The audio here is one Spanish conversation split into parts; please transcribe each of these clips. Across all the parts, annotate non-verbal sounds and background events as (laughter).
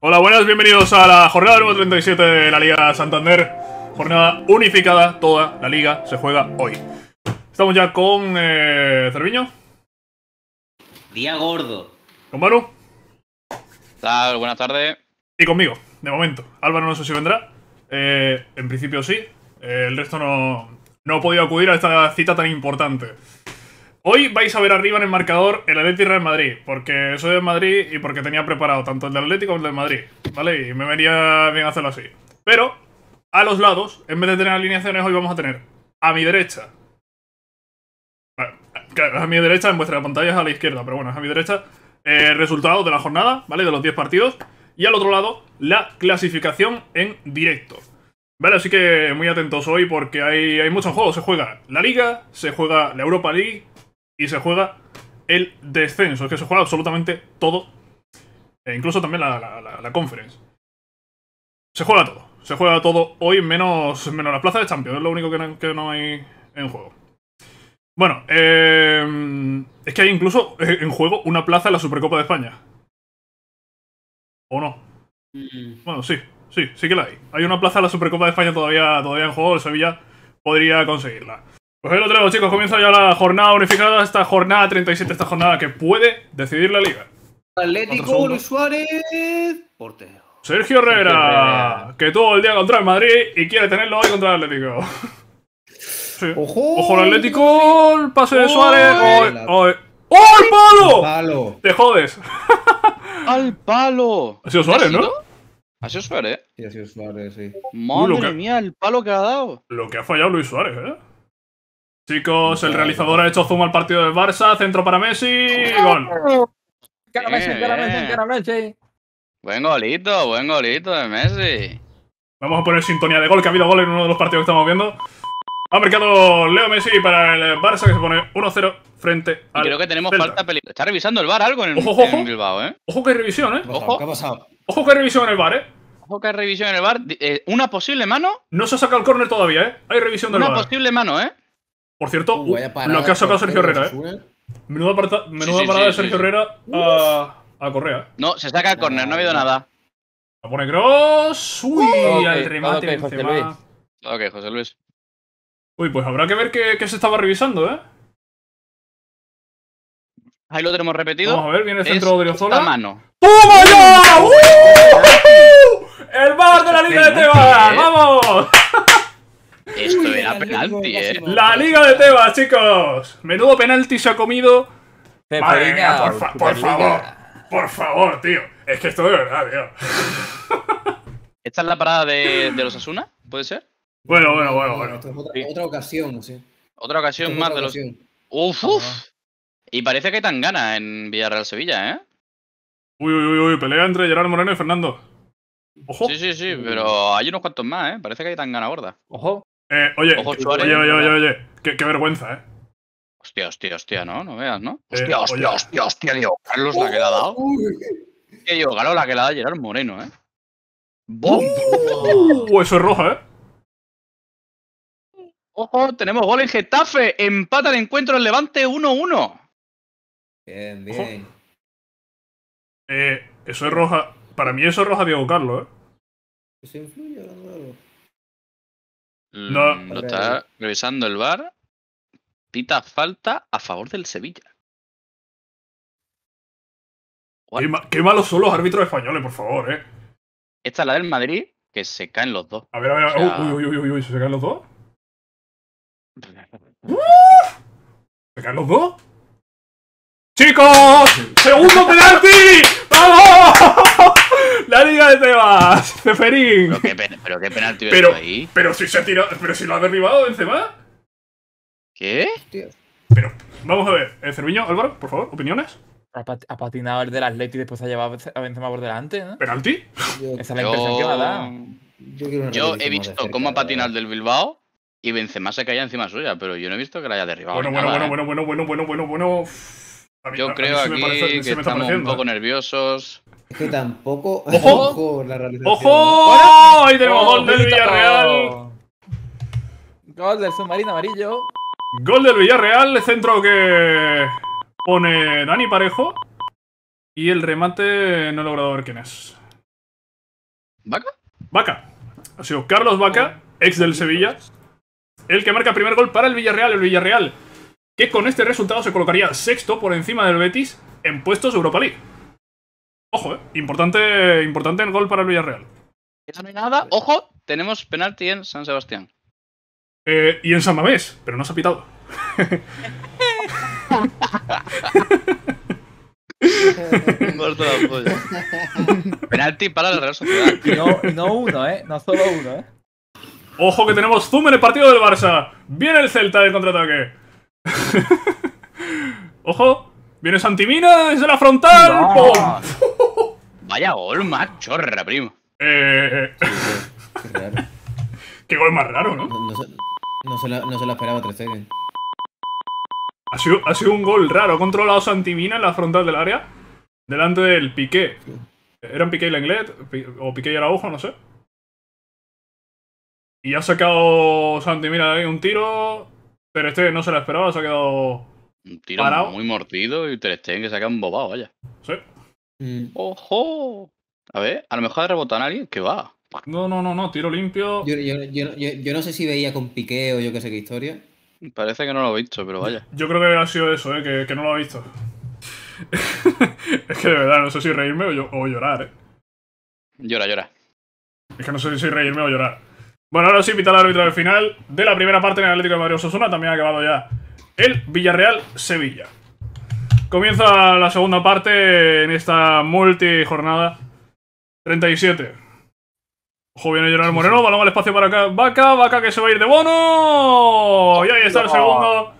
Hola, buenas, bienvenidos a la jornada número 37 de la Liga Santander. Jornada unificada, toda la liga se juega hoy. Estamos ya con eh, Cerviño. Día gordo. ¿Con Manu? Tal, buenas tardes. Y conmigo, de momento. Álvaro no sé si vendrá. Eh, en principio sí. Eh, el resto no, no ha podido acudir a esta cita tan importante. Hoy vais a ver arriba en el marcador el Atleti Real Madrid, porque soy de Madrid y porque tenía preparado tanto el del Atlético como el de Madrid, ¿vale? Y me venía bien hacerlo así. Pero, a los lados, en vez de tener alineaciones, hoy vamos a tener a mi derecha. a mi derecha, en vuestra pantalla es a la izquierda, pero bueno, es a mi derecha. el eh, resultado de la jornada, ¿vale? De los 10 partidos. Y al otro lado, la clasificación en directo. Vale, así que muy atentos hoy porque hay, hay muchos juegos. Se juega la Liga, se juega la Europa League, y se juega el descenso. Es que se juega absolutamente todo. E incluso también la, la, conference. Se juega todo. Se juega todo hoy menos, menos la plaza de Champions. Es lo único que no, que no hay en juego. Bueno, eh, es que hay incluso eh, en juego una plaza en la Supercopa de España. ¿O no? Mm. Bueno, sí, sí, sí que la hay. Hay una plaza en la Supercopa de España todavía, todavía en juego. El Sevilla podría conseguirla. Pues ahí lo traigo, chicos. Comienza ya la jornada unificada, esta jornada 37, esta jornada que puede decidir la liga. Atlético, Luis Suárez, Porteo Sergio Herrera, que todo el día contra el Madrid y quiere tenerlo hoy contra el Atlético. Ojo, Ojo el Atlético, pase de Suárez. ¡Oh, el palo! ¡Te jodes! (laughs) ¡Al palo! Ha sido Suárez, ¿no? Ha sido Suárez. ¿eh? Sí, ha sido Suárez, sí. Madre mía, el palo que ha dado. Lo que ha fallado Luis Suárez, ¿eh? Chicos, el realizador ha hecho zoom al partido del Barça, centro para Messi. Gol. Cara Messi, cara Messi, Messi. Buen golito, buen golito de Messi. Vamos a poner sintonía de gol, que ha habido gol en uno de los partidos que estamos viendo. Ha marcado Leo Messi para el Barça, que se pone 1-0 frente al. Creo que tenemos falta película. Está revisando el bar algo en, el, ojo, ojo. ¿eh? Ojo que hay revisión, ¿eh? Ojo. ¿Qué ha pasado? Ojo que hay revisión en el bar, ¿eh? Ojo que hay revisión en el bar. Eh, una posible mano. No se ha sacado el córner todavía, ¿eh? Hay revisión del una bar. Una posible mano, ¿eh? Por cierto, lo uh, que ha sacado Sergio Herrera, ¿eh? Menuda, parada de Sergio Herrera a, a, Correa. No, se saca el córner, no ha habido nada. La pone Cross. Uy, al remate. José Luis. ok, José Luis. Uy, pues habrá que ver qué, qué se estaba revisando, ¿eh? Ahí lo tenemos repetido. Vamos a ver, viene el centro de La mano. ¡Toma ya! ¡El bar de la este Liga de Tebas! ¿eh? ¡Vamos! Esto era penalti, eh. La Liga de Tebas, chicos. Menudo penalti se ha comido. Madre por, favor. Por favor, tío. Es que esto de verdad, tío. ¿Esta es la parada de, los Asuna? ¿Puede ser? Bueno, bueno, bueno, otra, otra, ocasión, sí. Otra ocasión más de los. Uf, uf. Y parece que hay tan ganas en Villarreal Sevilla, ¿eh? Uy, uy, uy, uy, pelea entre Gerard Moreno y Fernando. Ojo. Sí, sí, sí, pero hay unos cuantos más, ¿eh? Parece que hay tan gana gorda. Ojo. Eh, oye, oye, oye, oye, oye, qué, vergüenza, ¿eh? Hostia, hostia, hostia, no, no veas, ¿no? Eh, hostia, hostia, hostia, hostia, Diego Carlos la que le ha dado. Diego Carlos la que le ha dado Gerard Moreno, ¿eh? ¡Bum! ¡Uh! (laughs) eso es roja, ¿eh? Ojo, tenemos gol en Getafe. Empata el encuentro el Levante 1-1. Bien, bien. Eh, eso es roja. Para mí eso es roja Diego Carlos, ¿eh? Se influye, no, no. Lo mm, está revisando el bar. Pita falta a favor del Sevilla. Qué, malos son los árbitros españoles, por favor, eh. Esta es la del Madrid, que se caen los dos. A ver, a ver, uy, uy, uy, uy, ¿se caen los dos? (laughs) ¿Se caen los dos? ¡Chicos! ¡Segundo penalti! ¡Vamos! (laughs) (laughs) La liga de Tebas, Ceferín. Pero qué, pero qué penalti pero, ahí. Pero si se ha tirado, pero si lo ha derribado Benzema. ¿Qué? Pero vamos a ver, el eh, Cerviño, Álvaro, por favor, opiniones. Ha, patinado el del Atleti y después ha llevado a Benzema por delante, ¿Penalti? Esa es la impresión que me ha Yo, he visto cómo ha patinado el del Bilbao y Benzema se caía encima suya, pero yo no he visto que la haya derribado. Bueno, ¿eh? bueno, bueno, bueno, bueno, bueno, bueno, bueno, bueno. yo creo aquí me parece, que estamos un poco eh. nerviosos. Es que tampoco. (laughs) ¡Ojo! Ojo la realización. ¡Ojo! tenemos gol del Villarreal! Gol del submarino amarillo. Gol del Villarreal, centro que pone Dani Parejo. Y el remate no he logrado ver quién es. ¿Vaca? Vaca. Ha sido Carlos Vaca, ex del Sevilla. El que marca primer gol para el Villarreal. El Villarreal que con este resultado se colocaría sexto por encima del Betis en puestos Europa League. Ojo, eh. Importante, importante el gol para el Villarreal. no hay nada. Ojo, tenemos penalti en San Sebastián. Eh, y en San Mamés, pero no se ha pitado. (laughs) penalti para el Real Sociedad. No, no uno, ¿eh? No solo uno, ¿eh? Ojo que tenemos zoom en el partido del Barça. Viene el Celta de contraataque. (laughs) Ojo, viene Santimina desde la frontal. Vaya gol más chorra, primo. Eh... qué, raro. (laughs) qué gol más raro, ¿no? No, se, no, se, lo, esperaba 3 Ha sido, ha un gol raro. Ha controlado Mina en la frontal del área. Delante del Piqué. Era ¿Eran Piqué y Lenglet? ¿O Piqué y Araujo? No sé. Y ha sacado Santimina de ahí un tiro. Pero este no se lo esperaba. Se ha quedado un tiro muy mordido y Ter Stegen que saca un bobado, vaya. Sí. Mm. ¡Ojo! A ver, a lo mejor ha rebotado a alguien que va. No, no, no, no, tiro limpio. Yo, no sé si veía con piqueo, o yo qué sé qué historia. Parece que no lo he visto, pero vaya. Yo creo que ha sido eso, ¿eh? que, no lo ha visto. (laughs) es que de verdad, no sé si reírme o, llorar, eh. Llora, llora. Es que no sé si reírme o llorar. Bueno, ahora sí, pita al árbitro del final de la primera parte en el Atlético de Madrid Osasuna. También ha acabado ya el Villarreal-Sevilla. Comienza la segunda parte en esta multijornada 37. Ojo, viene Gerard Moreno, balón al espacio para acá. Vaca, Vaca que se va a ir de bono. Y ahí está el segundo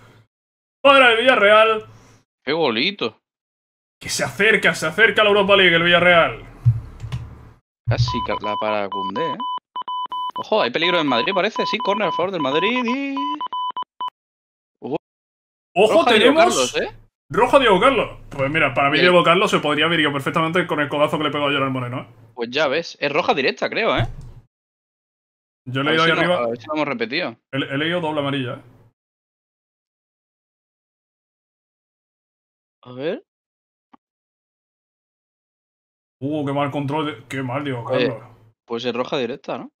para el Villarreal. ¡Qué bolito. Que se acerca, se acerca a la Europa League el Villarreal. Casi la para Cundé, ¿eh? Ojo, hay peligro en Madrid, parece. Sí, corner a favor del Madrid Ojo, tenemos... ¿eh? ¿Roja Diego Carlos. Pues mira, para mí Diego Carlos se podría haber ido perfectamente con el codazo que le pegó a al Moreno. ¿eh? Pues ya ves, es roja directa, creo, ¿eh? Yo he leído ahí arriba. lo hemos repetido. He, leído doble amarilla, ¿eh? A ver. Uh, qué mal control. De... Qué mal, Diego Carlos. pues es roja directa, ¿no?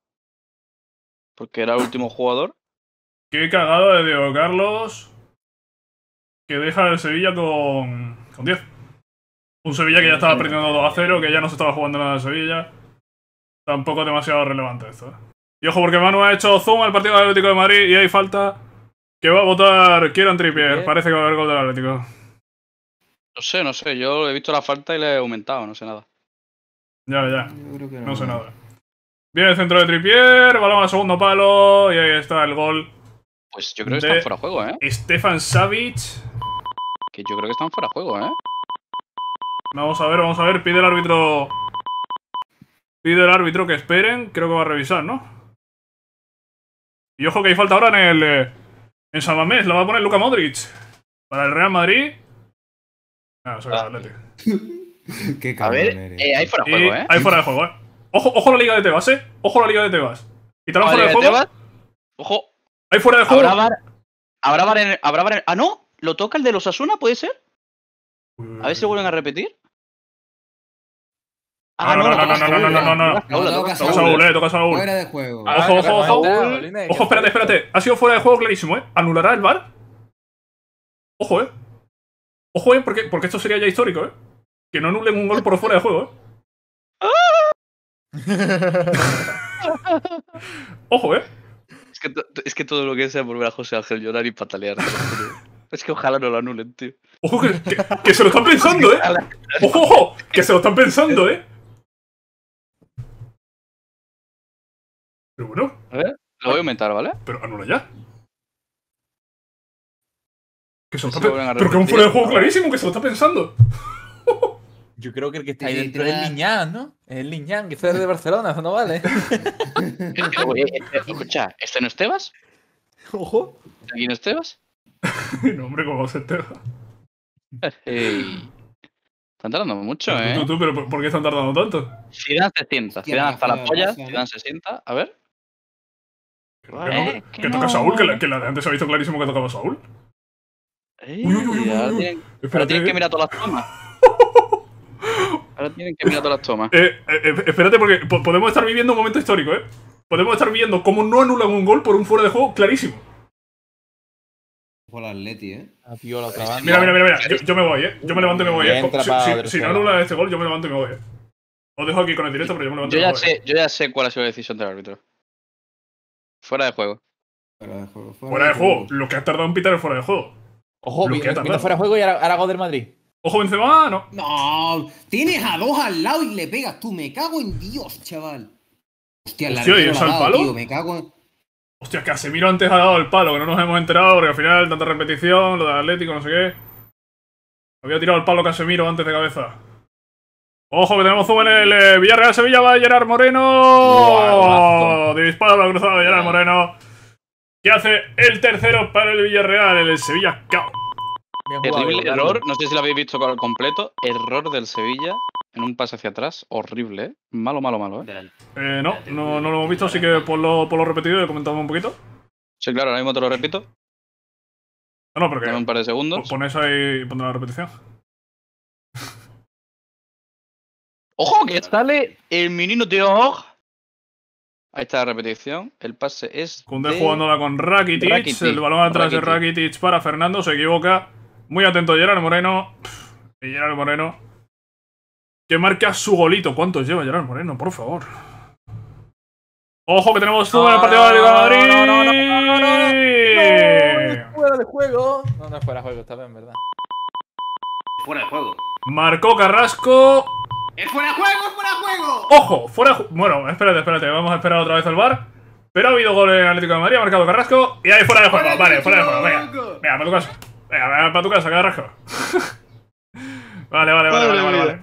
Porque era el último jugador. Qué cagado de Diego Carlos que deja el Sevilla con, con 10. Un Sevilla que ya estaba perdiendo 2 a 0, que ya no se estaba jugando nada en Sevilla. Tampoco demasiado relevante esto. ¿eh? Y ojo, porque Manu ha hecho zoom al partido del Atlético de Madrid y hay falta que va a votar Kieran Trippier. Parece que va a haber gol del Atlético. No sé, no sé. Yo he visto la falta y le he aumentado, no sé nada. Ya, ya. No, no sé nada. Viene el centro de Trippier, balón al segundo palo y ahí está el gol pues yo creo que están fuera de juego, ¿eh? Stefan Savic. Que yo creo que están fuera de juego, ¿eh? Vamos a ver, vamos a ver. Pide el árbitro. Pide el árbitro que esperen. Creo que va a revisar, ¿no? Y ojo que hay falta ahora en el. Eh, en San Mamés. La va a poner Luca Modric. Para el Real Madrid. Ah, soy ah. (laughs) Qué a ver, eh, hay fuera de juego, ¿eh? Hay fuera de juego, ¿eh? Ojo, ojo la liga de Tebas, ¿eh? Ojo la liga de Tebas. ¿Quitaron fuera de, juego? Ojo, Ahí fuera de juego. ¿Habrá bar, habrá bar en, habrá ah, no. ¿Lo toca el de los Asuna? ¿Puede ser? A ver si vuelven a repetir. Ah, no, no, no, no, no, no, no, no, no. Toca Saúl, eh, toca Saúl. Fuera de juego. Ojo, ojo, ojo. Ojo, espérate, espérate. Ha sido fuera de juego clarísimo, ¿eh? ¿Anulará el bar? Ojo, ¿eh? Ojo, ¿eh? Porque, porque esto sería ya histórico, ¿eh? Que no anulen un gol por fuera de juego, ¿eh? Ojo, ¿eh? Es que, es que todo lo que sea volver volver a José Ángel llorar y patalear. (laughs) Es que ojalá no lo anulen, tío. Ojo, que, se lo están pensando, ¿eh? Ojo, ojo, que se lo están pensando, ¿eh? Pero bueno. A ver, lo voy a aumentar, ¿vale? Pero anula ya. Que se lo Pero que es un fuera de juego clarísimo que se lo está pensando. (laughs) Yo creo que el que está ahí dentro es el Liñán, ¿no? Es el Liñán, que es de Barcelona, eso no vale. (laughs) Eh, escucha, ¿está en Estebas? Ojo. ¿Está aquí en Estebas? (laughs) no, hombre, ¿cómo es a Estebas? Están tardando mucho, ¿eh? Tú, tú, pero ¿por qué están tardando tanto? Si dan 60, si dan hasta las pollas, si ¿eh? dan 60, a ver. ¡Qué eh, que, toca Saúl, que la, de antes se ha visto clarísimo que tocaba Saúl. Eh, Pero tienes que mirar todas las tomas. Ahora tienen que mirar todas las tomas. Eh, eh, eh, espérate, porque podemos estar viviendo un momento histórico, ¿eh? Podemos estar viviendo cómo no anulan un gol por un fuera de juego clarísimo. Por Atleti, ¿eh? Ah, mira, mira, mira, mira. Yo, me voy, ¿eh? Yo me levanto y me voy, ¿eh? Si, no anulan este gol, yo me levanto y me voy, ¿eh? Os dejo aquí con el directo, pero yo me levanto yo y yo ya sé cuál ha sido la decisión del árbitro. Fuera de juego. Fuera de juego. Fuera, de, juego. Lo que ha tardado en pitar es fuera de juego. Ojo, lo fuera de juego y ahora, ahora del Madrid. Ojo ¡Oh, Benzema, no. No, tienes a dos al lado y le pegas tú. Me cago en Dios, chaval. Hostia, la Hostia, ¿y al palo? me cago Hostia, Casemiro antes ha dado el palo, que no nos hemos enterado, porque al final tanta repetición, lo de Atlético, no sé qué. Había tirado el palo Casemiro antes de cabeza. Ojo, que tenemos zoom en el eh, Villarreal Sevilla, va a Gerard Moreno. De Disparo la cruzado de Gerard Moreno. qué hace el tercero para el Villarreal, el Sevilla cao error, no sé si lo habéis visto completo. Error del Sevilla en un pase hacia atrás, horrible, ¿eh? Malo, malo, malo, ¿eh? eh no, no, lo hemos visto, así que por lo, por lo repetido le comentamos un poquito. Sí, claro, ahora mismo te lo repito. No, no, porque. Dame un par de segundos. Pones ahí y pondré la repetición. (laughs) ¡Ojo! Que sale el menino de Ahí está la repetición. El pase es. Kunde jugándola con Rakitic, El balón atrás de Rakitic para Fernando. Se equivoca. Muy atento, Gerard Moreno. Y Gerard Moreno. Que marca su golito. ¿Cuántos lleva Gerard Moreno? Por favor. Ojo que tenemos todo en el partido de Madrid. No, no, no, no, fuera de juego. No, no es fuera de juego, está bien, ¿verdad? Fuera de juego. Marcó Carrasco. ¡Es fuera de juego! ¡Es fuera de juego! ¡Ojo! Fuera de juego. Bueno, espérate, espérate. Vamos a esperar otra vez al bar. Pero ha habido gol en Atlético de Madrid, ha marcado Carrasco. Y ahí fuera de juego. Vale, fuera de juego. Venga, venga, me lo caso. Venga, para tu casa, cada raja. (laughs) vale, vale, vale, vale, vale, vale.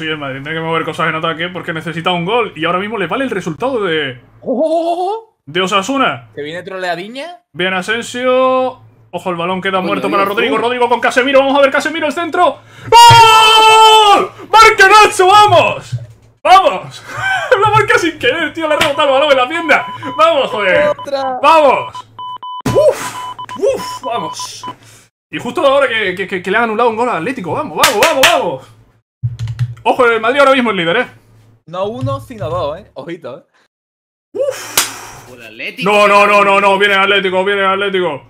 el Madrid, tiene que mover cosas en ataque porque necesita un gol y ahora mismo le vale el resultado de. Oh. De Osasuna. Que viene troleadiña. Bien, Asensio. Ojo, el balón queda muerto para Rodrigo. Rodrigo con Casemiro. Vamos a ver, Casemiro el centro. ¡Gol! Nacho, vamos! ¡Vamos! Lo (laughs) marca sin querer, tío. Le ha rebotado el balón en la tienda. ¡Vamos, joder! ¡Vamos! ¡Uf! ¡Uf! ¡Vamos! Y justo ahora que, que, que, le han anulado un gol al Atlético. ¡Vamos, vamos, vamos, vamos! Ojo, el Madrid ahora mismo es líder, ¿eh? No uno, sino dos, ¿eh? Ojito, ¿eh? ¡Uf! Atlético? No, no, no, no, no. Viene el Atlético, viene el Atlético.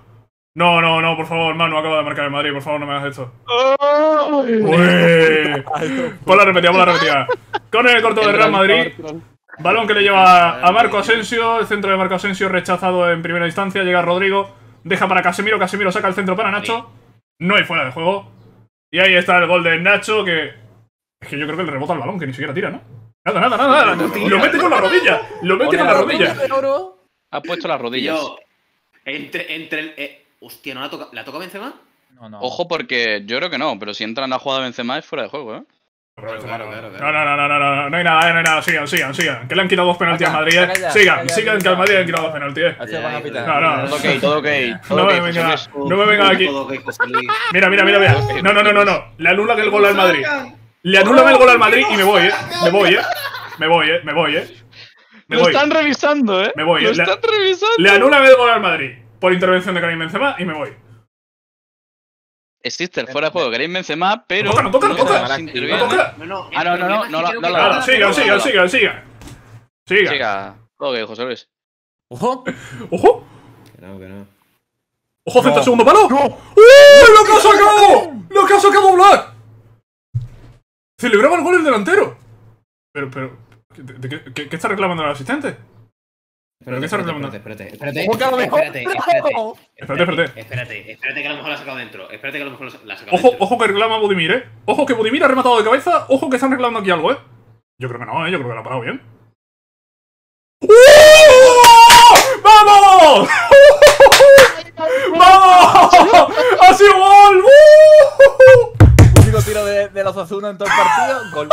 No, no, no, por favor, Manu, acaba de marcar el Madrid. Por favor, no me hagas esto. Uy. la repetida, la repetida. Con el corto del Real Madrid. Balón que le lleva a Marco Asensio. El centro de Marco Asensio rechazado en primera instancia. Llega Rodrigo. Deja para Casemiro, Casemiro saca el centro para Nacho. No hay fuera de juego. Y ahí está el gol de Nacho que... Es que yo creo que le rebota el balón, que ni siquiera tira, ¿no? Nada, nada, nada. lo mete con la rodilla. Lo mete con la rodilla. Ha puesto las rodillas. entre, entre el... Eh, hostia, ¿no la toca, la toca Benzema? No, no. Ojo porque yo creo que no, pero si entra en la jugada Benzema es fuera de juego, ¿eh? No, no, no, no, no, no, hay nada, eh, no hay nada, sigan, sigan, sigan. Que le han quitado dos penaltis a Madrid. Eh. sigan, sigan, que al Madrid le han quitado dos penaltis. Eh. No, no. Todo ok, todo ok. (laughs) no, me venga, no me vengan aquí. Mira, mira, mira, mira. No, no, no, no, no. Le anulan el gol al Madrid. Le anulan el gol al Madrid y me voy, eh. Me voy, eh. Me voy, eh. Me voy, Me Lo están revisando, eh. Me voy, eh. Le anulan el gol al Madrid por intervención de Karim Benzema y me voy. Existe el fuera de juego queréis vencer más, pero... ¡No toca, no toca! No, no, Ah, no, no, no, no, no, no, Siga, siga, siga, siga. Siga. Siga. Ok, José Luis. ¡Ojo! ¡Ojo! Que no, que no. ¡Ojo, centro, segundo palo! ¡No! ¡Uh! ¡Lo que ha sacado! ¡Lo que ha sacado Black! ¡Celebraba el gol el delantero! Pero, pero... qué está reclamando el asistente? Pero que se espérate, espérate, espérate, (laughs) espérate, espérate, espérate, espérate, que a lo mejor la ha sacado dentro, espérate que a lo mejor la ha sacado ojo, Ojo que reclama Budimir, eh, ojo que Budimir ha rematado de cabeza, ojo que están reclamando aquí algo, eh. Yo creo que no, eh, yo creo que la ha parado bien. ¡Oh! ¡Vamos! (laughs) ¡Vamos! así sido gol! Último ¡Uh! tiro de, de los Azuna en todo el partido, gol.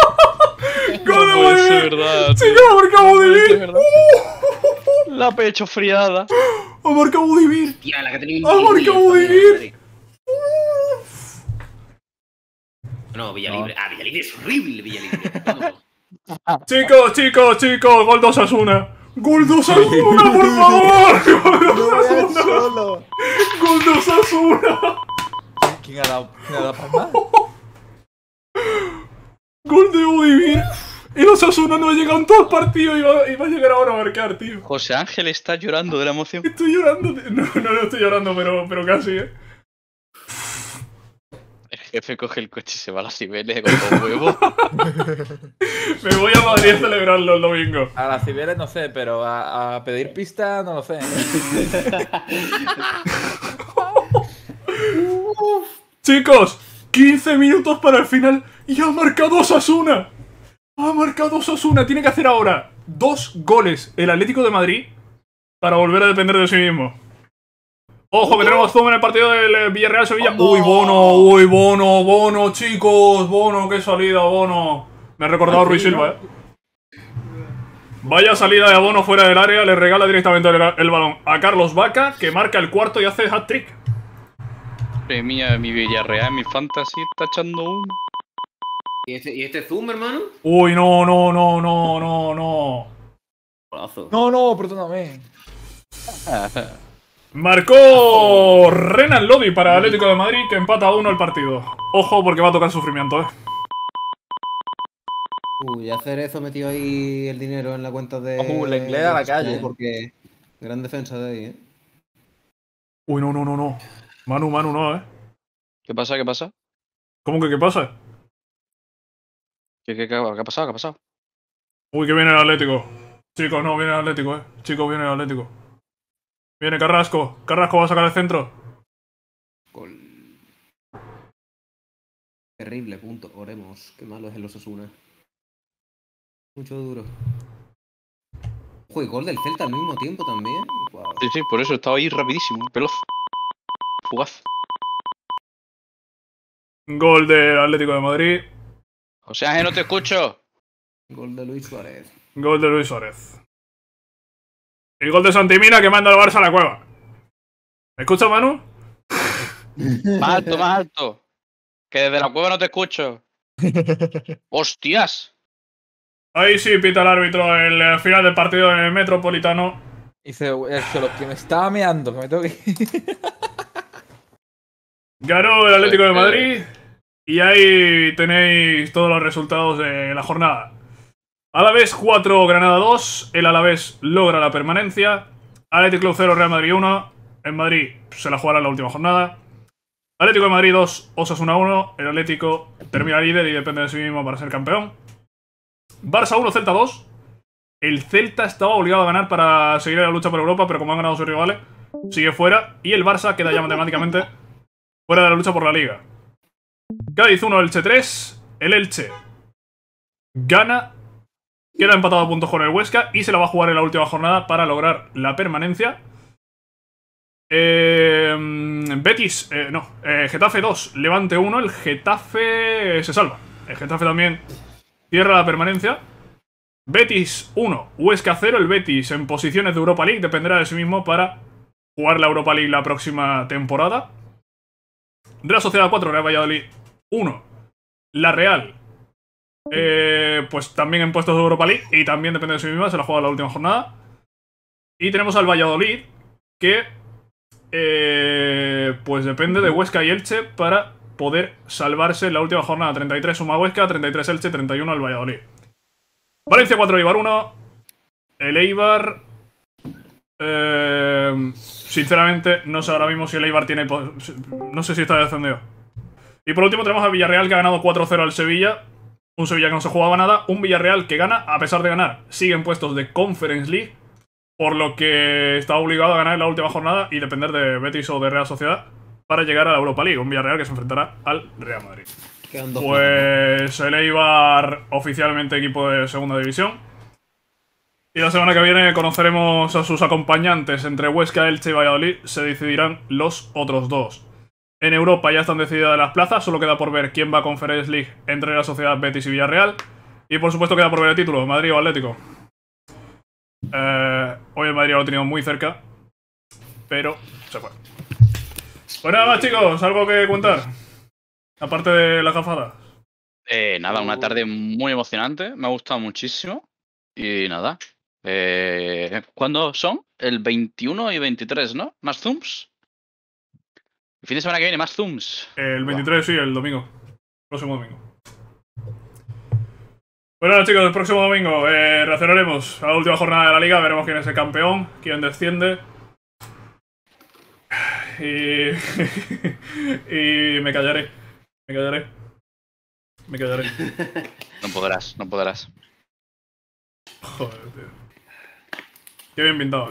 (laughs) ¡Gol de Budimir! ¡Chicos, por qué Budimir! pecho friada. (gasps) ¡Ha marcado vivir amor a vivir. No, Villalibre. Ah, Villalibre es horrible, Villalibre. (laughs) chicos, chicos, chicos, Goldo ¡Gol 2-1, (laughs) por favor! Gol 2 Gol ¿Quién ha dado, quién ha dado ¡Gol de UDIVIR! Y los Osuna no llegaron todos partidos y va, a llegar ahora a marcar, tío. José Ángel está llorando de la emoción. Estoy llorando, No, no, estoy llorando, pero, pero casi, eh. El jefe coge el coche y se va a las Cibeles con huevo. (laughs) Me voy a Madrid a celebrarlo el domingo. A las Cibeles no sé, pero a, pedir pista no lo sé. ¿eh? (laughs) Chicos, 15 minutos para el final y ha marcado Sasuna. Ha marcado Sasuna, tiene que hacer ahora dos goles el Atlético de Madrid para volver a depender de sí mismo. Ojo, que tenemos zoom en el partido del eh, Villarreal-Sevilla. Oh, uy, Bono, uy, Bono, Bono, chicos. Bono, qué salida, Bono. Me ha recordado Ruiz Silva, eh. Vaya salida de abono fuera del área, le regala directamente el, balón a Carlos Vaca, que marca el cuarto y hace hat-trick. Madre mía, mi Villarreal, mi fantasy está echando un... ¿Y este, ¿Y este zoom, hermano? Uy, no, no, no, no, no, no. No, no, perdóname. (laughs) Marcó Renan Lodi para Atlético de Madrid que empata a uno el partido. Ojo porque va a tocar sufrimiento, eh. Uy, hacer eso metió ahí el dinero en la cuenta de. la le a la calle. Porque. Gran defensa de ahí, eh. Uy, no, no, no, no. Manu, Manu, no, eh. ¿Qué pasa? ¿Qué pasa? ¿Cómo que qué pasa? ¿Qué, qué, qué, ha pasado? ¿Qué ha pasado? Uy, que viene el Atlético. Chicos, no, viene el Atlético, eh. Chicos, viene el Atlético. Viene Carrasco. Carrasco va a sacar el centro. Gol. Terrible punto, oremos. Qué malo es el Osasuna. Mucho duro. Uy, gol del Celta al mismo tiempo también. Sí, sí, por eso estaba ahí rapidísimo, Peloz. Fugaz. Gol del Atlético de Madrid. O José Ángel, no te escucho. Gol de Luis Suárez. Gol de Luis Suárez. El gol de Santimina que manda al Barça a la cueva. ¿Me escuchas, Manu? (laughs) Más alto, más alto. Que desde la cueva no te escucho. (laughs) ¡Hostias! Ahí sí pita el árbitro en el eh, final del partido en Metropolitano. Dice el que me estaba meando, que me tengo que... Ganó el Atlético de Madrid. Y ahí tenéis todos los resultados de la jornada. Alavés 4, Granada 2. El Alavés logra la permanencia. Atlético Club 0, Real Madrid 1. En Madrid se la jugará la última jornada. Atlético de Madrid 2, Osasuna 1. El Atlético termina líder y depende de sí mismo para ser campeón. Barça 1, Celta 2. El Celta estaba obligado a ganar para seguir en la lucha por Europa, pero como han ganado sus rivales, sigue fuera. Y el Barça queda ya matemáticamente fuera de la lucha por la Liga. Cádiz 1, Elche 3. El Elche gana. Queda empatado a puntos con el Huesca y se la va a jugar en la última jornada para lograr la permanencia. Eh, Betis, eh, no, eh, Getafe 2, Levante 1, el Getafe se salva. El Getafe también cierra la permanencia. Betis 1, Huesca 0, el Betis en posiciones de Europa League, dependerá de sí mismo para jugar la Europa League la próxima temporada. Real Sociedad 4, Real Valladolid 1. La Real, eh, pues también en puestos de Europa League y también depende de sí misma, se la jugado la última jornada. Y tenemos al Valladolid, que eh, pues depende de Huesca y Elche para poder salvarse en la última jornada. 33 suma Huesca, 33 Elche, 31 al Valladolid. Valencia 4, Eibar 1. El Eibar Em, sinceramente, no sé ahora mismo si el Eibar tiene... No sé si está descendido. Y por último tenemos a Villarreal que ha ganado 4-0 al Sevilla. Un Sevilla que no se jugaba nada. Un Villarreal que gana, a pesar de ganar, sigue en puestos de Conference League. Por lo que está obligado a ganar en la última jornada y depender de Betis o de Real Sociedad para llegar a la Europa League. Un Villarreal que se enfrentará al Real Madrid. Pues el Eibar oficialmente equipo de segunda división. Y la semana que viene conoceremos a sus acompañantes. Entre Huesca, Elche y Valladolid se decidirán los otros dos. En Europa ya están decididas las plazas, solo queda por ver quién va a Conference League entre la Sociedad Betis y Villarreal. Y por supuesto queda por ver el título, Madrid o Atlético. Eh, hoy el Madrid lo he tenido muy cerca, pero se fue. Pues nada más chicos, algo que contar. Aparte de la gafadas. Eh, nada, una tarde muy emocionante, me ha gustado muchísimo. Y nada, eh, ¿Cuándo son? El 21 y 23, ¿no? ¿Más zooms? El fin de semana que viene, más zooms. El 23, sí, el domingo. Próximo domingo. Bueno, chicos, el próximo domingo eh, reaccionaremos a la última jornada de la liga. Veremos quién es el campeón, quién desciende. Y. (laughs) y me callaré. Me callaré. Me callaré. No podrás, no podrás. Joder, tío. Qué bien pintado.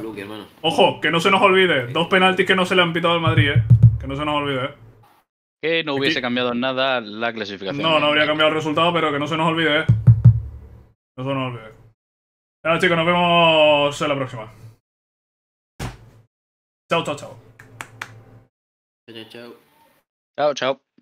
Ojo, que no se nos olvide. Dos penaltis que no se le han pintado al Madrid, ¿eh? Que no se nos olvide, eh. Que no hubiese cambiado nada la clasificación. No, no habría cambiado el resultado, pero que no se nos olvide, ¿eh? No se nos olvide. chicos, nos vemos en la próxima. Chao, chao, chao. Chao, chao. Chao, chao.